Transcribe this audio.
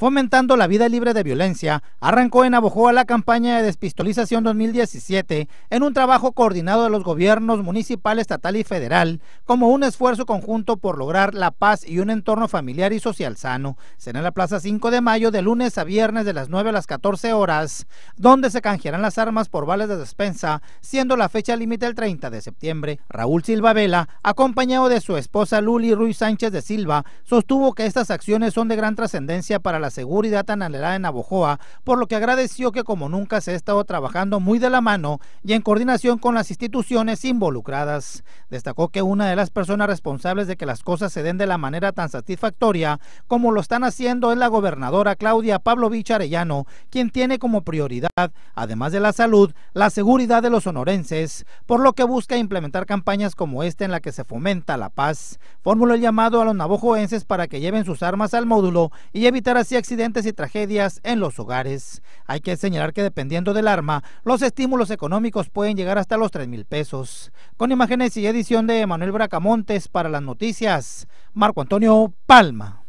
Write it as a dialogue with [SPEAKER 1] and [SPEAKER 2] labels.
[SPEAKER 1] fomentando la vida libre de violencia, arrancó en Abojoa la campaña de despistolización 2017 en un trabajo coordinado de los gobiernos municipal, estatal y federal, como un esfuerzo conjunto por lograr la paz y un entorno familiar y social sano. Será en la Plaza 5 de Mayo de lunes a viernes de las 9 a las 14 horas, donde se canjearán las armas por vales de despensa, siendo la fecha límite el 30 de septiembre. Raúl Silva Vela, acompañado de su esposa Luli Ruiz Sánchez de Silva, sostuvo que estas acciones son de gran trascendencia para la seguridad tan anhelada en Navojoa, por lo que agradeció que como nunca se ha estado trabajando muy de la mano y en coordinación con las instituciones involucradas. Destacó que una de las personas responsables de que las cosas se den de la manera tan satisfactoria como lo están haciendo es la gobernadora Claudia Pablo Arellano, quien tiene como prioridad, además de la salud, la seguridad de los sonorenses, por lo que busca implementar campañas como esta en la que se fomenta la paz. Fórmula el llamado a los navojoenses para que lleven sus armas al módulo y evitar así accidentes y tragedias en los hogares. Hay que señalar que dependiendo del arma, los estímulos económicos pueden llegar hasta los tres mil pesos. Con imágenes y edición de Manuel Bracamontes para las noticias, Marco Antonio Palma.